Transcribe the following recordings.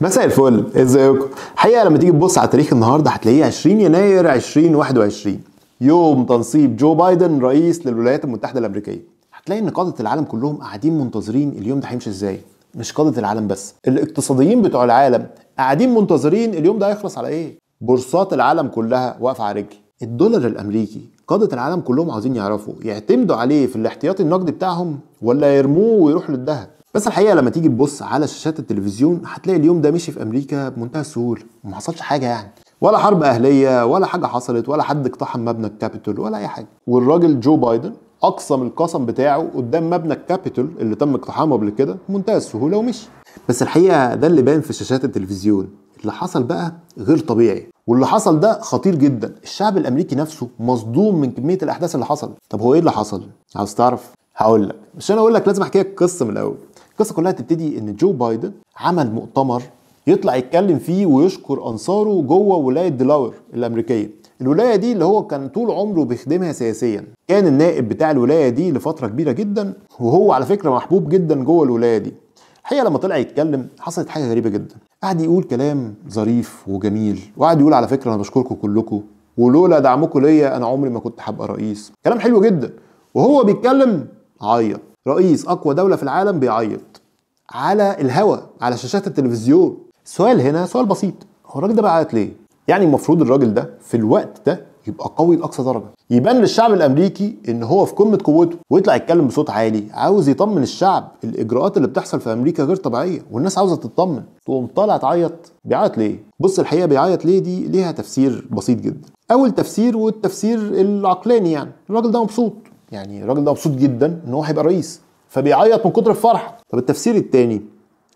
مساء الفل ازيكم الحقيقه لما تيجي تبص على تاريخ النهارده هتلاقيه 20 يناير 2021 يوم تنصيب جو بايدن رئيس للولايات المتحده الامريكيه هتلاقي ان قاده العالم كلهم قاعدين منتظرين اليوم ده هيمشي ازاي مش قاده العالم بس الاقتصاديين بتوع العالم قاعدين منتظرين اليوم ده هيخلص على ايه بورصات العالم كلها واقفه على رجلي الدولار الامريكي قاده العالم كلهم عاوزين يعرفوا يعتمدوا عليه في الاحتياطي النقدي بتاعهم ولا يرموه ويروحوا للذهب بس الحقيقه لما تيجي تبص على شاشات التلفزيون هتلاقي اليوم ده مشي في امريكا بمنتهى السهوله وما حصلش حاجه يعني ولا حرب اهليه ولا حاجه حصلت ولا حد اقتحم مبنى الكابيتول ولا اي حاجه والراجل جو بايدن اقسم القسم بتاعه قدام مبنى الكابيتول اللي تم اقتحامه قبل كده بمنتهى السهوله ومشي بس الحقيقه ده اللي بان في شاشات التلفزيون اللي حصل بقى غير طبيعي واللي حصل ده خطير جدا الشعب الامريكي نفسه مصدوم من كميه الاحداث اللي حصلت طب هو ايه اللي حصل عاوز تعرف هقول لك مش انا اقول لك لازم احكي لك قصه من الاول القصه كلها تبتدي ان جو بايدن عمل مؤتمر يطلع يتكلم فيه ويشكر انصاره جوه ولايه ديلاور الامريكيه الولايه دي اللي هو كان طول عمره بيخدمها سياسيا كان النائب بتاع الولايه دي لفتره كبيره جدا وهو على فكره محبوب جدا جوه الولايه دي الحقيقه لما طلع يتكلم حصلت حاجه غريبه جدا قعد يقول كلام ظريف وجميل وقعد يقول على فكره انا بشكركم كلكم ولولا دعمكم ليا انا عمري ما كنت هبقى رئيس كلام حلو جدا وهو بيتكلم عيط رئيس اقوى دوله في العالم بيعيط على الهوا على شاشات التلفزيون السؤال هنا سؤال بسيط هو الراجل ده بيعيط ليه يعني المفروض الراجل ده في الوقت ده يبقى قوي لاقصى درجه يبان للشعب الامريكي ان هو في قمه قوته ويطلع يتكلم بصوت عالي عاوز يطمن الشعب الاجراءات اللي بتحصل في امريكا غير طبيعيه والناس عاوزه تطمن تقوم طالع تعيط بيعيط ليه بص الحقيقه بيعيط ليه دي ليها تفسير بسيط جدا اول تفسير والتفسير العقلاني يعني الراجل ده مبسوط يعني الراجل ده مبسوط جدا ان هو هيبقى رئيس فبيعيط من كتر الفرحه طب التفسير الثاني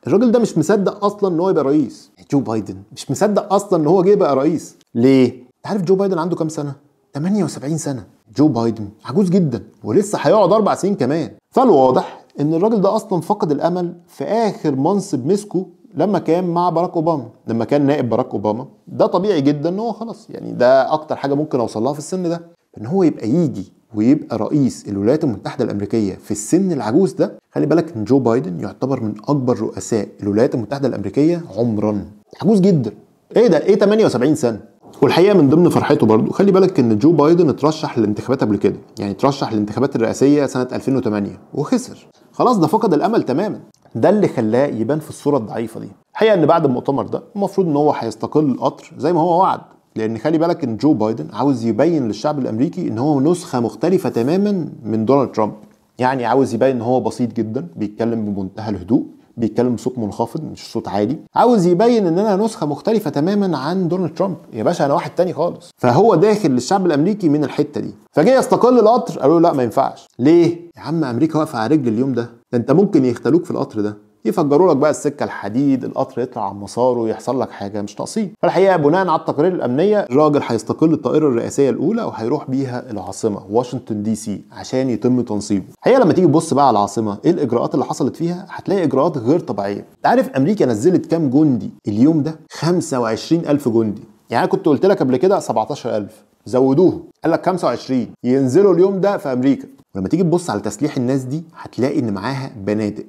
الراجل ده مش مصدق اصلا ان هو يبقى رئيس يعني جو بايدن مش مصدق اصلا ان هو جه بقى رئيس ليه انت عارف جو بايدن عنده كام سنه 78 سنه جو بايدن عجوز جدا ولسه هيقعد اربع سنين كمان فالواضح ان الراجل ده اصلا فقد الامل في اخر منصب مسكه لما كان مع باراك اوباما لما كان نائب باراك اوباما ده طبيعي جدا ان هو خلاص يعني ده اكتر حاجه ممكن اوصل لها في السن ده ان هو يبقى يجي ويبقى رئيس الولايات المتحده الامريكيه في السن العجوز ده خلي بالك ان جو بايدن يعتبر من اكبر رؤساء الولايات المتحده الامريكيه عمرا عجوز جدا ايه ده ايه 78 سنه والحقيقه من ضمن فرحته برضه خلي بالك ان جو بايدن اترشح للانتخابات قبل كده يعني اترشح للانتخابات الرئاسيه سنه 2008 وخسر خلاص ده فقد الامل تماما ده اللي خلاه يبان في الصوره الضعيفه دي الحقيقه ان بعد المؤتمر ده المفروض ان هو هيستقل القطر زي ما هو وعد لان خلي بالك ان جو بايدن عاوز يبين للشعب الامريكي ان هو نسخه مختلفه تماما من دونالد ترامب يعني عاوز يبين ان هو بسيط جدا بيتكلم بمنتهى الهدوء بيتكلم بصوت منخفض مش صوت عالي عاوز يبين ان انا نسخه مختلفه تماما عن دونالد ترامب يا باشا انا واحد تاني خالص فهو داخل للشعب الامريكي من الحته دي فجاي يستقل القطر قالوا له لا ما ينفعش ليه يا عم امريكا واقفه على رجل اليوم ده ده انت ممكن يختلوك في القطر ده يفجروا لك بقى السكه الحديد القطر يطلع عن مساره يحصل لك حاجه مش ناقصين فالحقيقه بناء على التقارير الامنيه الراجل هيستقل الطائره الرئاسيه الاولى وهيروح بيها العاصمه واشنطن دي سي عشان يتم تنصيبه الحقيقه لما تيجي تبص بقى على العاصمه ايه الاجراءات اللي حصلت فيها هتلاقي اجراءات غير طبيعيه انت عارف امريكا نزلت كام جندي اليوم ده 25000 جندي يعني انا كنت قلت لك قبل كده 17000 زودوه قال لك 25 ينزلوا اليوم ده في امريكا ولما تيجي تبص على تسليح الناس دي هتلاقي ان معاها بنادق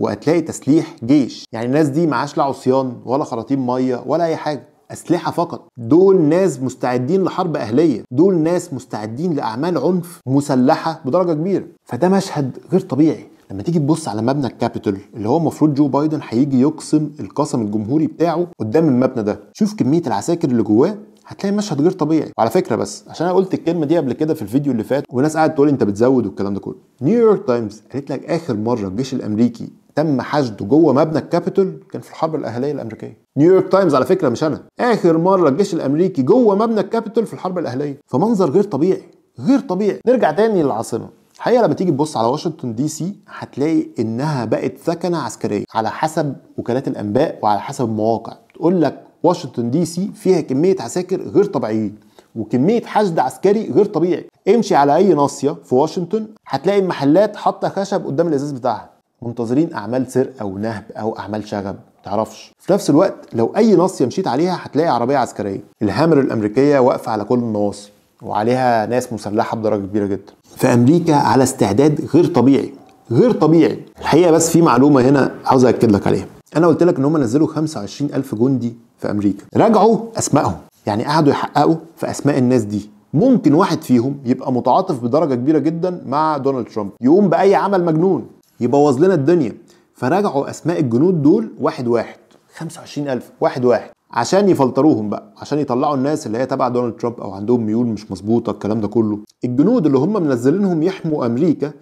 وهتلاقي تسليح جيش يعني الناس دي معاش لا عصيان ولا خراطيم ميه ولا اي حاجه اسلحه فقط دول ناس مستعدين لحرب اهليه دول ناس مستعدين لاعمال عنف مسلحه بدرجه كبيره فده مشهد غير طبيعي لما تيجي تبص على مبنى الكابيتول اللي هو المفروض جو بايدن هيجي يقسم القسم الجمهوري بتاعه قدام المبنى ده شوف كميه العساكر اللي جواه هتلاقي مشهد غير طبيعي وعلى فكره بس عشان انا قلت الكلمه دي قبل كده في الفيديو اللي فات وناس قاعده تقول انت بتزود والكلام ده كله نيويورك تايمز قالت لك اخر مره الجيش الامريكي تم حشده جوه مبنى الكابيتول كان في الحرب الاهليه الامريكيه نيويورك تايمز على فكره مش انا اخر مره الجيش الامريكي جوه مبنى الكابيتول في الحرب الاهليه فمنظر غير طبيعي غير طبيعي نرجع تاني للعاصمه الحقيقه لما تيجي تبص على واشنطن دي سي هتلاقي انها بقت ثكنه عسكريه على حسب وكالات الانباء وعلى حسب المواقع تقول لك واشنطن دي سي فيها كميه عساكر غير طبيعيين وكميه حشد عسكري غير طبيعي امشي على اي ناصيه في واشنطن هتلاقي المحلات حاطه خشب قدام الازاز بتاعها منتظرين اعمال سرقه او نهب او اعمال شغب تعرفش في نفس الوقت لو اي ناصيه مشيت عليها هتلاقي عربيه عسكريه الهامر الامريكيه واقفه على كل النواصي وعليها ناس مسلحه بدرجه كبيره جدا في امريكا على استعداد غير طبيعي غير طبيعي الحقيقه بس في معلومه هنا عاوز اكد لك عليها انا قلت لك ان هم نزلوا 25000 جندي في امريكا رجعوا اسمائهم يعني قعدوا يحققوا في اسماء الناس دي ممكن واحد فيهم يبقى متعاطف بدرجه كبيره جدا مع دونالد ترامب يقوم باي عمل مجنون يبوظ لنا الدنيا فراجعوا اسماء الجنود دول واحد واحد 25000 واحد واحد عشان يفلتروهم بقى عشان يطلعوا الناس اللي هي تبع دونالد ترامب او عندهم ميول مش مظبوطه الكلام ده كله الجنود اللي هم منزلينهم يحموا امريكا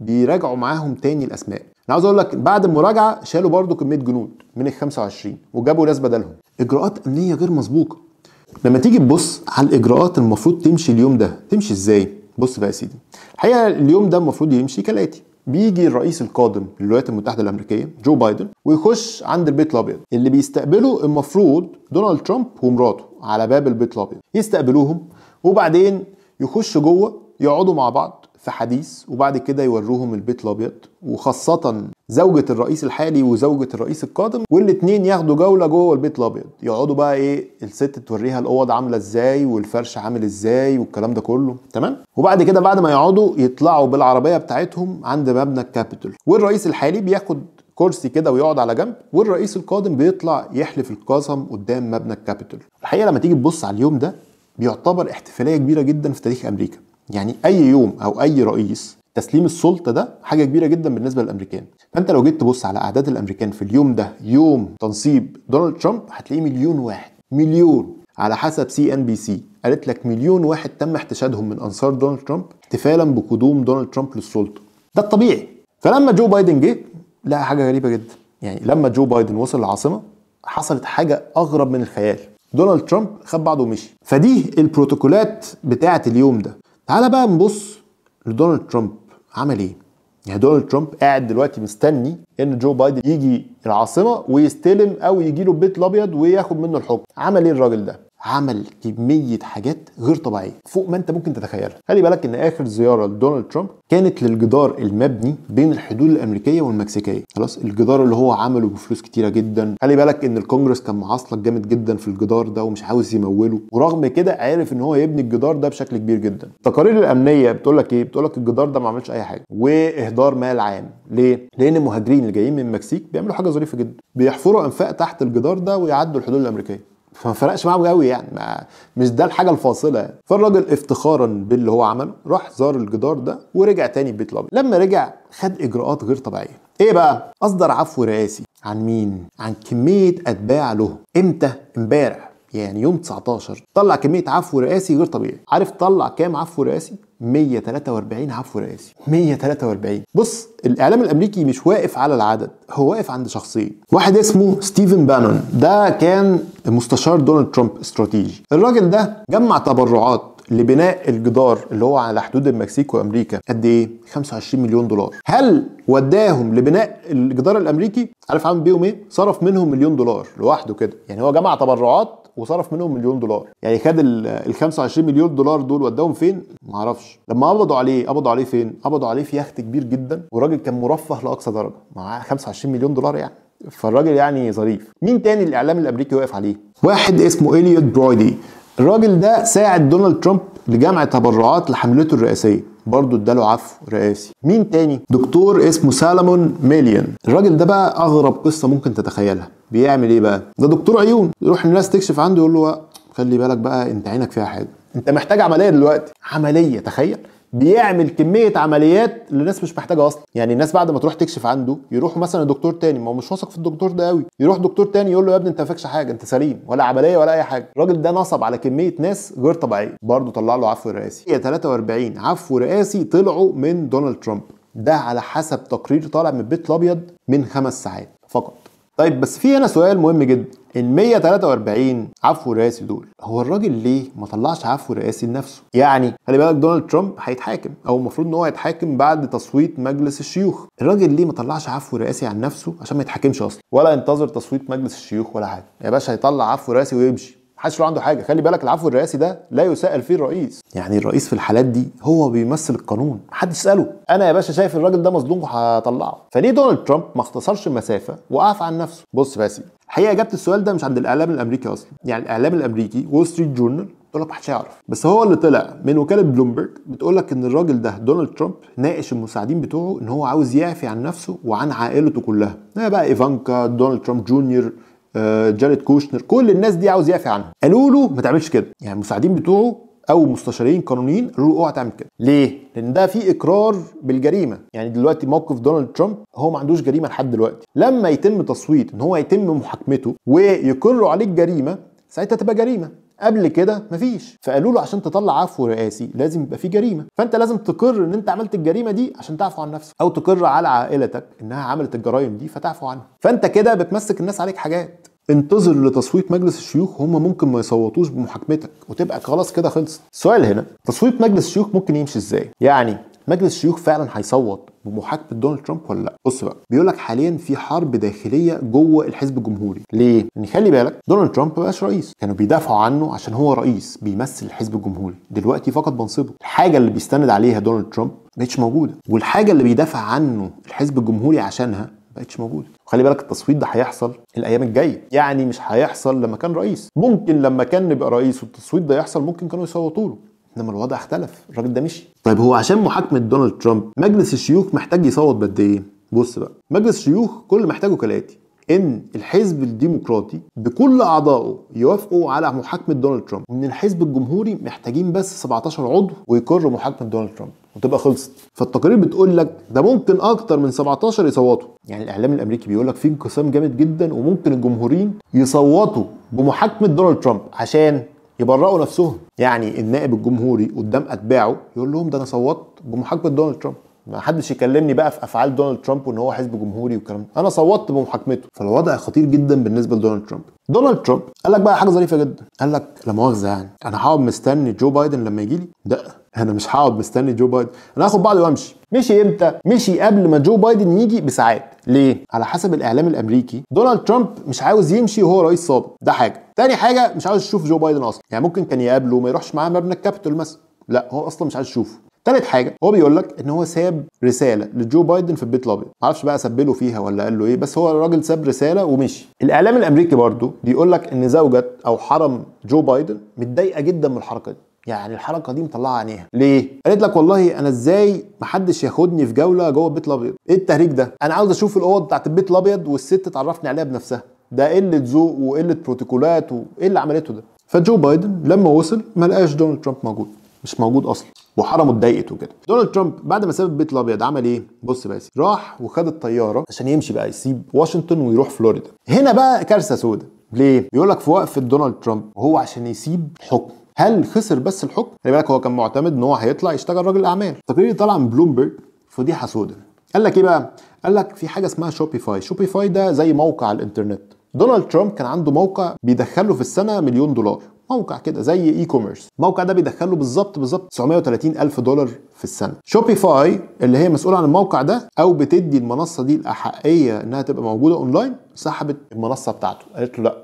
بيراجعوا معاهم تاني الاسماء انا عاوز اقول لك بعد المراجعه شالوا برضو كميه جنود من ال 25 وجابوا ناس بدلهم اجراءات امنيه غير مسبوقه لما تيجي تبص على الاجراءات المفروض تمشي اليوم ده تمشي ازاي بص بقى يا سيدي الحقيقه اليوم ده المفروض يمشي كالاتي بيجي الرئيس القادم للولايات المتحده الامريكيه جو بايدن ويخش عند البيت الابيض اللي بيستقبله المفروض دونالد ترامب ومراته على باب البيت الابيض يستقبلوهم وبعدين يخشوا جوه يقعدوا مع بعض في حديث وبعد كده يوروهم البيت الابيض وخاصه زوجه الرئيس الحالي وزوجه الرئيس القادم والاثنين ياخدوا جوله جوه البيت الابيض يقعدوا بقى ايه الست توريها الاوض عامله ازاي والفرش عامل ازاي والكلام ده كله تمام وبعد كده بعد ما يقعدوا يطلعوا بالعربيه بتاعتهم عند مبنى الكابيتول والرئيس الحالي بياخد كرسي كده ويقعد على جنب والرئيس القادم بيطلع يحلف القسم قدام مبنى الكابيتول الحقيقه لما تيجي تبص على اليوم ده بيعتبر احتفاليه كبيره جدا في تاريخ امريكا يعني اي يوم او اي رئيس تسليم السلطة ده حاجة كبيرة جدا بالنسبة للأمريكان فأنت لو جيت تبص على أعداد الأمريكان في اليوم ده يوم تنصيب دونالد ترامب هتلاقيه مليون واحد مليون على حسب سي ان بي سي قالت لك مليون واحد تم احتشادهم من أنصار دونالد ترامب احتفالا بقدوم دونالد ترامب للسلطة ده الطبيعي فلما جو بايدن جه لقى حاجة غريبة جدا يعني لما جو بايدن وصل العاصمة حصلت حاجة أغرب من الخيال دونالد ترامب خد بعضه ومشي فدي البروتوكولات بتاعة اليوم ده تعالى بقى نبص لدونالد ترامب عمل ايه؟ يعني دونالد ترامب قاعد دلوقتي مستني ان جو بايدن يجي العاصمه ويستلم او يجي له البيت الابيض وياخد منه الحكم، عمل ايه الراجل ده؟ عمل كميه حاجات غير طبيعيه فوق ما انت ممكن تتخيلها خلي بالك ان اخر زياره لدونالد ترامب كانت للجدار المبني بين الحدود الامريكيه والمكسيكيه خلاص الجدار اللي هو عمله بفلوس كتيره جدا خلي بالك ان الكونجرس كان معاصلك جامد جدا في الجدار ده ومش عاوز يموله ورغم كده عارف ان هو يبني الجدار ده بشكل كبير جدا التقارير الامنيه بتقول لك ايه بتقول لك الجدار ده ما عملش اي حاجه واهدار مال عام ليه لان المهاجرين اللي جايين من المكسيك بيعملوا حاجه ظريفه جدا بيحفروا انفاق تحت الجدار ده ويعدوا الحدود الامريكيه فما فرقش معاهم قوي يعني ما مش ده الحاجه الفاصله يعني. فالراجل افتخارا باللي هو عمله راح زار الجدار ده ورجع تاني بيت لابي لما رجع خد اجراءات غير طبيعيه ايه بقى اصدر عفو رئاسي عن مين عن كميه اتباع له امتى امبارح يعني يوم 19 طلع كميه عفو رئاسي غير طبيعي عارف طلع كام عفو رئاسي 143 عفو رئاسي 143 بص الاعلام الامريكي مش واقف على العدد هو واقف عند شخصين واحد اسمه ستيفن بانون ده كان مستشار دونالد ترامب استراتيجي الراجل ده جمع تبرعات لبناء الجدار اللي هو على حدود المكسيك وامريكا قد ايه 25 مليون دولار هل وداهم لبناء الجدار الامريكي عارف عامل بيهم ايه صرف منهم مليون دولار لوحده كده يعني هو جمع تبرعات وصرف منهم مليون دولار يعني خد ال 25 مليون دولار دول وداهم فين ما اعرفش لما قبضوا عليه قبضوا عليه فين قبضوا عليه في يخت كبير جدا والراجل كان مرفه لاقصى درجه معاه 25 مليون دولار يعني فالراجل يعني ظريف مين تاني الاعلام الامريكي واقف عليه واحد اسمه اليوت برويدي الراجل ده ساعد دونالد ترامب لجمع تبرعات لحملته الرئاسيه برضه اداله عفو رئاسي مين تاني دكتور اسمه سالمون ميليان الراجل ده بقى اغرب قصه ممكن تتخيلها بيعمل ايه بقى ده دكتور عيون يروح الناس تكشف عنده يقول له خلي بالك بقى انت عينك فيها حاجه انت محتاج عمليه دلوقتي عمليه تخيل بيعمل كميه عمليات للناس مش محتاجه اصلا يعني الناس بعد ما تروح تكشف عنده يروحوا مثلا لدكتور تاني ما هو مش واثق في الدكتور ده قوي يروح دكتور تاني يقول له يا ابني انت ما فيكش حاجه انت سليم ولا عمليه ولا اي حاجه الراجل ده نصب على كميه ناس غير طبيعيه برضه طلع له عفو رئاسي 43 عفو رئاسي طلعوا من دونالد ترامب ده على حسب تقرير طالع من البيت الابيض من خمس ساعات فقط طيب بس في هنا سؤال مهم جدا ال 143 عفو رئاسي دول هو الراجل ليه ما طلعش عفو رئاسي لنفسه يعني خلي بالك دونالد ترامب هيتحاكم او المفروض ان هو هيتحاكم بعد تصويت مجلس الشيوخ الراجل ليه ما طلعش عفو رئاسي عن نفسه عشان ما يتحاكمش اصلا ولا ينتظر تصويت مجلس الشيوخ ولا حاجه يا باشا هيطلع عفو رئاسي ويمشي حاسس له عنده حاجه خلي بالك العفو الرئاسي ده لا يسأل فيه الرئيس يعني الرئيس في الحالات دي هو بيمثل القانون محدش يساله انا يا باشا شايف الراجل ده مظلوم وهطلعه فليه دونالد ترامب ما اختصرش المسافه وقف عن نفسه بص بس الحقيقه اجابه السؤال ده مش عند الاعلام الامريكي اصلا يعني الاعلام الامريكي وول ستريت جورنال تقول لك محدش يعرف بس هو اللي طلع من وكاله بلومبرج بتقول لك ان الراجل ده دونالد ترامب ناقش المساعدين بتوعه ان هو عاوز يعفي عن نفسه وعن عائلته كلها بقى ايفانكا دونالد ترامب جونيور آه، جاريت كوشنر كل الناس دي عاوز يعفي عنها قالوا له ما تعملش كده يعني المساعدين بتوعه او مستشارين قانونيين قالوا له اوعى تعمل كده ليه لان ده في اقرار بالجريمه يعني دلوقتي موقف دونالد ترامب هو ما عندوش جريمه لحد دلوقتي لما يتم تصويت ان هو يتم محاكمته ويقروا عليه الجريمه ساعتها تبقى جريمه قبل كده مفيش فقالوا له عشان تطلع عفو رئاسي لازم يبقى في جريمه فانت لازم تقر ان انت عملت الجريمه دي عشان تعفو عن نفسك او تقر على عائلتك انها عملت الجرائم دي فتعفو عنها فانت كده بتمسك الناس عليك حاجات انتظر لتصويت مجلس الشيوخ هم ممكن ما يصوتوش بمحاكمتك وتبقى خلاص كده خلصت السؤال هنا تصويت مجلس الشيوخ ممكن يمشي ازاي يعني مجلس الشيوخ فعلا هيصوت بمحاكمه دونالد ترامب ولا لا بص بقى بيقول لك حاليا في حرب داخليه جوه الحزب الجمهوري ليه نخلي خلي بالك دونالد ترامب مبقاش رئيس كانوا بيدافعوا عنه عشان هو رئيس بيمثل الحزب الجمهوري دلوقتي فقد منصبه الحاجه اللي بيستند عليها دونالد ترامب مش موجوده والحاجه اللي بيدافع عنه الحزب الجمهوري عشانها بقتش موجوده وخلي بالك التصويت ده هيحصل الايام الجايه يعني مش هيحصل لما كان رئيس ممكن لما كان يبقى رئيس والتصويت ده يحصل ممكن كانوا يصوتوا له انما الوضع اختلف الراجل ده مشي طيب هو عشان محاكمه دونالد ترامب مجلس الشيوخ محتاج يصوت بقد ايه بص بقى مجلس الشيوخ كل محتاجه كالاتي ان الحزب الديمقراطي بكل اعضائه يوافقوا على محاكمه دونالد ترامب وان الحزب الجمهوري محتاجين بس 17 عضو ويقروا محاكمه دونالد ترامب وتبقى خلصت فالتقارير بتقول لك ده ممكن اكتر من 17 يصوتوا يعني الاعلام الامريكي بيقول لك في انقسام جامد جدا وممكن الجمهوريين يصوتوا بمحاكمه دونالد ترامب عشان يبرئوا نفسهم يعني النائب الجمهوري قدام اتباعه يقول لهم ده انا صوتت بمحاكمه دونالد ترامب ما حدش يكلمني بقى في افعال دونالد ترامب وان هو حزب جمهوري والكلام انا صوتت بمحاكمته فالوضع خطير جدا بالنسبه لدونالد ترامب دونالد ترامب قال لك بقى حاجه ظريفه جدا قال لك لا مؤاخذه يعني انا هقعد مستني جو بايدن لما يجي لي لا انا مش هقعد مستني جو بايدن انا هاخد بعضي وامشي مشي امتى مشي قبل ما جو بايدن يجي بساعات ليه على حسب الاعلام الامريكي دونالد ترامب مش عاوز يمشي وهو رئيس سابق ده حاجه تاني حاجه مش عاوز يشوف جو بايدن اصلا يعني ممكن كان يقابله وما يروحش معاه مبنى الكابيتول مثلا لا هو اصلا مش عايز يشوفه تالت حاجه هو بيقول لك ان هو ساب رساله لجو بايدن في البيت الابيض معرفش بقى سبله فيها ولا قال له ايه بس هو الراجل ساب رساله ومشي الاعلام الامريكي برضو بيقول لك ان زوجة او حرم جو بايدن متضايقه جدا من الحركه دي يعني الحركه دي مطلعه عينيها ليه قالت لك والله انا ازاي محدش ياخدني في جوله جوه البيت الابيض ايه التهريج ده انا عاوز اشوف الاوض بتاعت البيت الابيض والست تعرفني عليها بنفسها ده قله ذوق وقله بروتوكولات وايه اللي عملته ده فجو بايدن لما وصل ما لقاش دونالد ترامب موجود مش موجود اصلا وحرمه اتضايقت وكده دونالد ترامب بعد ما ساب البيت الابيض عمل ايه بص بقى راح وخد الطياره عشان يمشي بقى يسيب واشنطن ويروح فلوريدا هنا بقى كارثه سوداء ليه بيقول لك في وقفه دونالد ترامب وهو عشان يسيب حكم هل خسر بس الحكم خلي بالك هو كان معتمد ان هو هيطلع يشتغل راجل اعمال تقرير طلع من بلومبرج فضيحه سوداء قال لك ايه بقى قال لك في حاجه اسمها شوبيفاي شوبيفاي ده زي موقع على الانترنت دونالد ترامب كان عنده موقع بيدخله في السنه مليون دولار موقع كده زي اي كوميرس الموقع ده بيدخله بالظبط بالظبط 930 الف دولار في السنه شوبيفاي اللي هي مسؤوله عن الموقع ده او بتدي المنصه دي الاحقيه انها تبقى موجوده اونلاين سحبت المنصه بتاعته قالت له لا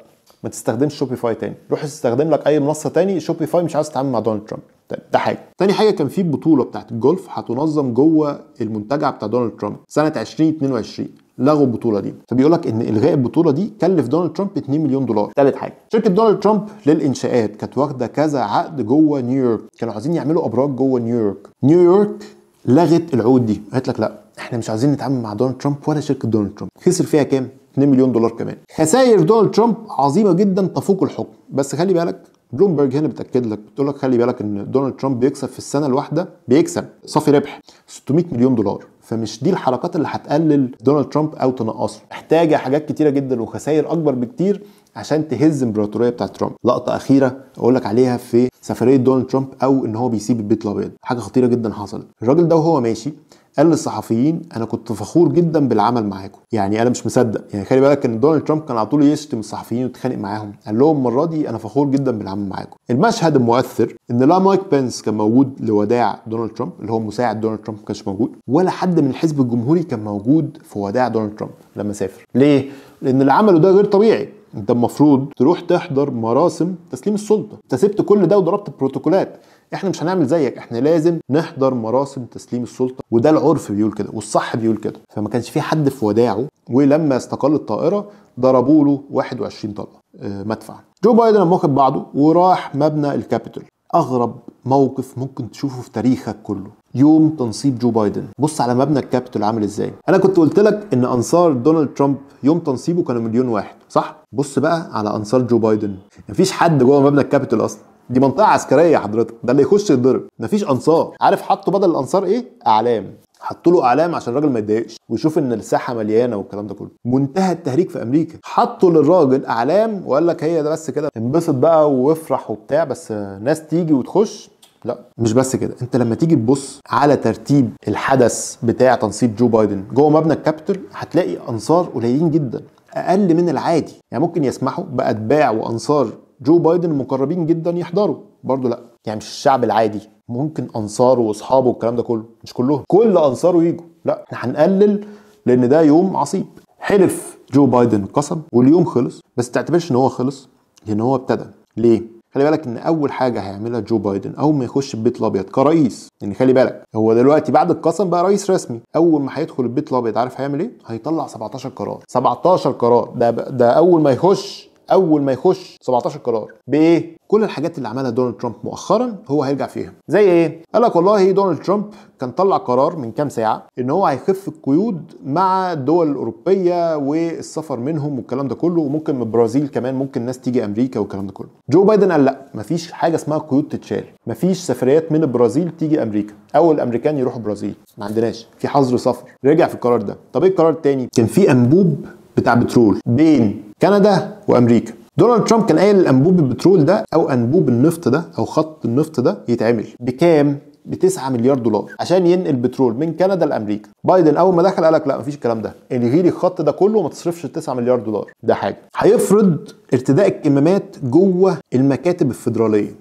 ما تستخدمش شوبيفاي تاني روح استخدم لك اي منصه تاني شوبيفاي مش عايز تتعامل مع دونالد ترامب طيب، ده حاجه تاني حاجه كان في بطوله بتاعت الجولف هتنظم جوه المنتجع بتاع دونالد ترامب سنه 2022 لغوا البطوله دي فبيقول لك ان الغاء البطوله دي كلف دونالد ترامب 2 مليون دولار ثالث حاجه شركه دونالد ترامب للانشاءات كانت واخده كذا عقد جوه نيويورك كانوا عايزين يعملوا ابراج جوه نيويورك نيويورك لغت العقود دي قالت لك لا احنا مش عايزين نتعامل مع دونالد ترامب ولا شركه دونالد ترامب خسر فيها كام 2 مليون دولار كمان خسائر دونالد ترامب عظيمه جدا تفوق الحكم بس خلي بالك بلومبرج هنا بتاكد لك بتقول لك خلي بالك ان دونالد ترامب بيكسب في السنه الواحده بيكسب صافي ربح 600 مليون دولار فمش دي الحركات اللي هتقلل دونالد ترامب او تنقصه محتاجه حاجات كتيره جدا وخسائر اكبر بكتير عشان تهز الامبراطوريه بتاعت ترامب لقطه اخيره اقول لك عليها في سفريه دونالد ترامب او ان هو بيسيب البيت الابيض حاجه خطيره جدا حصلت الراجل ده وهو ماشي قال للصحفيين انا كنت فخور جدا بالعمل معاكم يعني انا مش مصدق يعني خلي بالك ان دونالد ترامب كان على طول يشتم الصحفيين ويتخانق معاهم قال لهم المره دي انا فخور جدا بالعمل معاكم المشهد المؤثر ان لا مايك بنس كان موجود لوداع دونالد ترامب اللي هو مساعد دونالد ترامب ما كانش موجود ولا حد من الحزب الجمهوري كان موجود في وداع دونالد ترامب لما سافر ليه لان اللي عمله ده غير طبيعي انت المفروض تروح تحضر مراسم تسليم السلطه انت سبت كل ده وضربت البروتوكولات احنا مش هنعمل زيك احنا لازم نحضر مراسم تسليم السلطه وده العرف بيقول كده والصح بيقول كده فما كانش في حد في وداعه ولما استقل الطائره ضربوا له 21 طلقه آه، مدفع جو بايدن لما واخد بعضه وراح مبنى الكابيتول اغرب موقف ممكن تشوفه في تاريخك كله يوم تنصيب جو بايدن بص على مبنى الكابيتول عامل ازاي انا كنت قلت لك ان انصار دونالد ترامب يوم تنصيبه كانوا مليون واحد صح بص بقى على انصار جو بايدن مفيش حد جوه مبنى الكابيتول اصلا دي منطقه عسكريه حضرتك ده اللي يخش يتضرب مفيش انصار عارف حطوا بدل الانصار ايه اعلام حطوا له اعلام عشان الراجل ما يتضايقش ويشوف ان الساحه مليانه والكلام ده كله منتهى التهريج في امريكا حطوا للراجل اعلام وقال لك هي ده بس كده انبسط بقى وافرح وبتاع بس ناس تيجي وتخش لا مش بس كده انت لما تيجي تبص على ترتيب الحدث بتاع تنصيب جو بايدن جوه مبنى الكابيتول هتلاقي انصار قليلين جدا اقل من العادي يعني ممكن يسمحوا باتباع وانصار جو بايدن المقربين جدا يحضروا برضه لا يعني مش الشعب العادي ممكن انصاره واصحابه والكلام ده كله مش كلهم كل انصاره يجوا لا احنا هنقلل لان ده يوم عصيب حلف جو بايدن قسم واليوم خلص بس تعتبرش ان هو خلص لان هو ابتدى ليه خلي بالك ان اول حاجه هيعملها جو بايدن اول ما يخش البيت الابيض كرئيس يعني خلي بالك هو دلوقتي بعد القسم بقى رئيس رسمي اول ما هيدخل البيت الابيض عارف هيعمل ايه هيطلع 17 قرار 17 قرار ده ده اول ما يخش اول ما يخش 17 قرار بايه كل الحاجات اللي عملها دونالد ترامب مؤخرا هو هيرجع فيها زي ايه قال لك والله دونالد ترامب كان طلع قرار من كام ساعه ان هو هيخف القيود مع الدول الاوروبيه والسفر منهم والكلام ده كله وممكن من البرازيل كمان ممكن ناس تيجي امريكا والكلام ده كله جو بايدن قال لا مفيش حاجه اسمها قيود تتشال مفيش سفريات من البرازيل تيجي امريكا او الامريكان يروحوا البرازيل ما عندناش في حظر سفر رجع في القرار ده طب ايه القرار التاني كان في انبوب بتاع بترول بين كندا وامريكا دونالد ترامب كان قايل الانبوب البترول ده او انبوب النفط ده او خط النفط ده يتعمل بكام ب 9 مليار دولار عشان ينقل بترول من كندا لامريكا بايدن اول ما دخل قال لك لا مفيش الكلام ده اللي لي الخط ده كله ما تصرفش 9 مليار دولار ده حاجه هيفرض ارتداء الكمامات جوه المكاتب الفيدراليه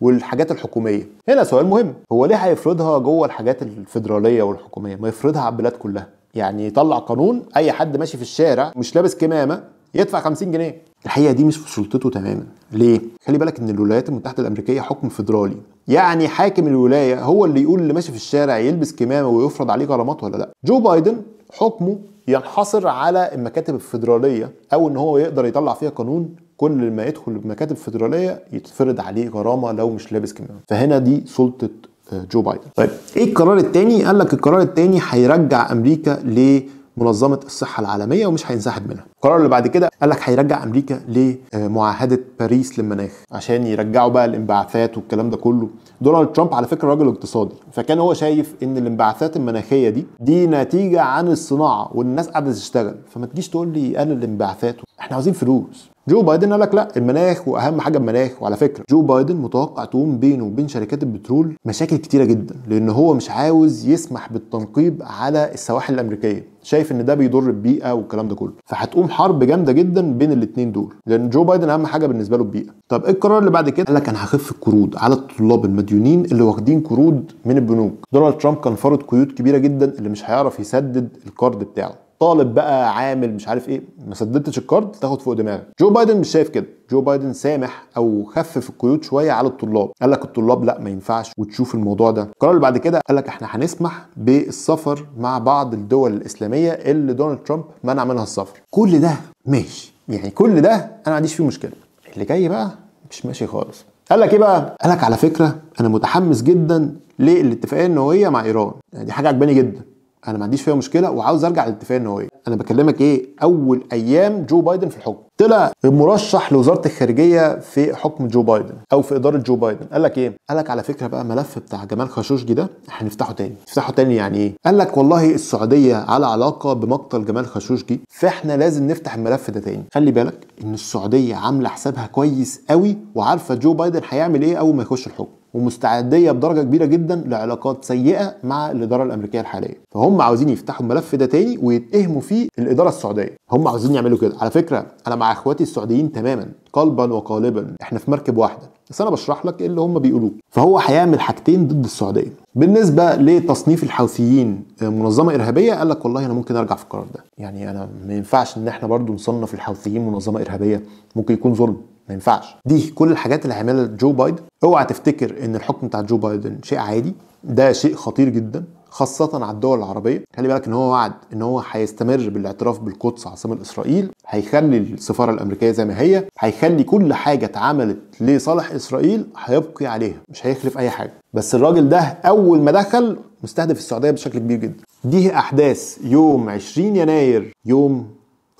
والحاجات الحكوميه هنا سؤال مهم هو ليه هيفرضها جوه الحاجات الفيدراليه والحكوميه ما يفرضها على البلاد كلها يعني يطلع قانون اي حد ماشي في الشارع مش لابس كمامه يدفع 50 جنيه الحقيقه دي مش في سلطته تماما ليه خلي بالك ان الولايات المتحده الامريكيه حكم فيدرالي يعني حاكم الولايه هو اللي يقول اللي ماشي في الشارع يلبس كمامه ويفرض عليه غرامات ولا لا جو بايدن حكمه ينحصر على المكاتب الفيدراليه او ان هو يقدر يطلع فيها قانون كل ما يدخل المكاتب الفيدراليه يتفرض عليه غرامه لو مش لابس كمامه فهنا دي سلطه آه، جو بايدن طيب ايه القرار الثاني قال لك القرار الثاني هيرجع امريكا ل منظمه الصحه العالميه ومش هينسحب منها القرار اللي بعد كده قال لك هيرجع امريكا لمعاهده باريس للمناخ عشان يرجعوا بقى الانبعاثات والكلام ده كله دونالد ترامب على فكره راجل اقتصادي فكان هو شايف ان الانبعاثات المناخيه دي دي نتيجه عن الصناعه والناس قاعده تشتغل فما تجيش تقول لي انا الانبعاثات احنا عاوزين فلوس جو بايدن قال لك لا المناخ واهم حاجه المناخ وعلى فكره جو بايدن متوقع تقوم بينه وبين شركات البترول مشاكل كتيره جدا لان هو مش عاوز يسمح بالتنقيب على السواحل الامريكيه شايف ان ده بيضر البيئه والكلام ده كله فهتقوم حرب جامده جدا بين الاثنين دول لان جو بايدن اهم حاجه بالنسبه له البيئه طب ايه القرار اللي بعد كده قال لك انا هخف القروض على الطلاب المديونين اللي واخدين قروض من البنوك دونالد ترامب كان فرض قيود كبيره جدا اللي مش هيعرف يسدد القرض بتاعه طالب بقى عامل مش عارف ايه ما سددتش الكارد تاخد فوق دماغك جو بايدن مش شايف كده جو بايدن سامح او خفف القيود شويه على الطلاب قال لك الطلاب لا ما ينفعش وتشوف الموضوع ده القرار اللي بعد كده قال لك احنا هنسمح بالسفر مع بعض الدول الاسلاميه اللي دونالد ترامب منع منها السفر كل ده ماشي يعني كل ده انا ما عنديش فيه مشكله اللي جاي بقى مش ماشي خالص قال لك ايه بقى؟ قال لك على فكره انا متحمس جدا للاتفاقيه النوويه مع ايران، يعني دي حاجه عجباني جدا، انا ما عنديش فيها مشكله وعاوز ارجع للاتفاق النوويه انا بكلمك ايه اول ايام جو بايدن في الحكم طلع مرشح لوزاره الخارجيه في حكم جو بايدن او في اداره جو بايدن قال لك ايه قال لك على فكره بقى ملف بتاع جمال خاشوجي ده هنفتحه تاني نفتحه تاني يعني ايه قال لك والله السعوديه على علاقه بمقتل جمال خاشوجي فاحنا لازم نفتح الملف ده تاني خلي بالك ان السعوديه عامله حسابها كويس قوي وعارفه جو بايدن هيعمل ايه اول ما يخش الحكم ومستعديه بدرجه كبيره جدا لعلاقات سيئه مع الاداره الامريكيه الحاليه فهم عاوزين يفتحوا الملف ده تاني ويتهموا فيه الاداره السعوديه هم عاوزين يعملوا كده على فكره انا مع اخواتي السعوديين تماما قلبا وقالبا احنا في مركب واحده بس انا بشرح لك ايه اللي هم بيقولوه فهو هيعمل حاجتين ضد السعوديه بالنسبه لتصنيف الحوثيين آه، منظمه ارهابيه قال لك والله انا ممكن ارجع في القرار ده يعني انا ما ينفعش ان احنا برضو نصنف الحوثيين منظمه ارهابيه ممكن يكون ظلم ما ينفعش دي كل الحاجات اللي هيعملها جو بايدن اوعى تفتكر ان الحكم بتاع جو بايدن شيء عادي ده شيء خطير جدا خاصة على الدول العربية خلي بالك ان هو وعد ان هو هيستمر بالاعتراف بالقدس عاصمة اسرائيل هيخلي السفارة الامريكية زي ما هي هيخلي كل حاجة اتعملت لصالح اسرائيل هيبقي عليها مش هيخلف اي حاجة بس الراجل ده اول ما دخل مستهدف السعودية بشكل كبير جدا دي احداث يوم 20 يناير يوم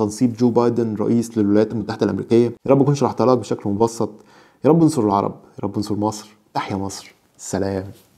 تنصيب جو بايدن رئيس للولايات المتحده الامريكيه يا رب اكون شرحتها لك بشكل مبسط يا رب انصر العرب يا رب انصر مصر تحيا مصر سلام